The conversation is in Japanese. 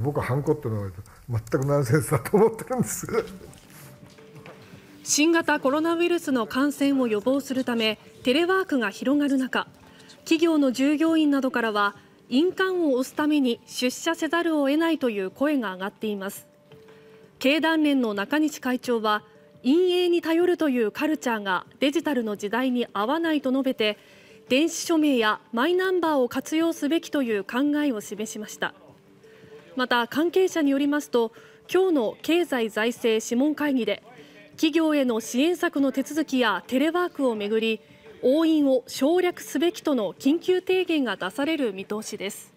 僕はハンコってのは全くナンセンスだと思ってるんです新型コロナウイルスの感染を予防するためテレワークが広がる中企業の従業員などからは印鑑を押すために出社せざるを得ないという声が上がっています経団連の中西会長は陰影に頼るというカルチャーがデジタルの時代に合わないと述べて電子署名やマイナンバーを活用すべきという考えを示しました。また関係者によりますと今日の経済財政諮問会議で企業への支援策の手続きやテレワークをめぐり応印を省略すべきとの緊急提言が出される見通しです。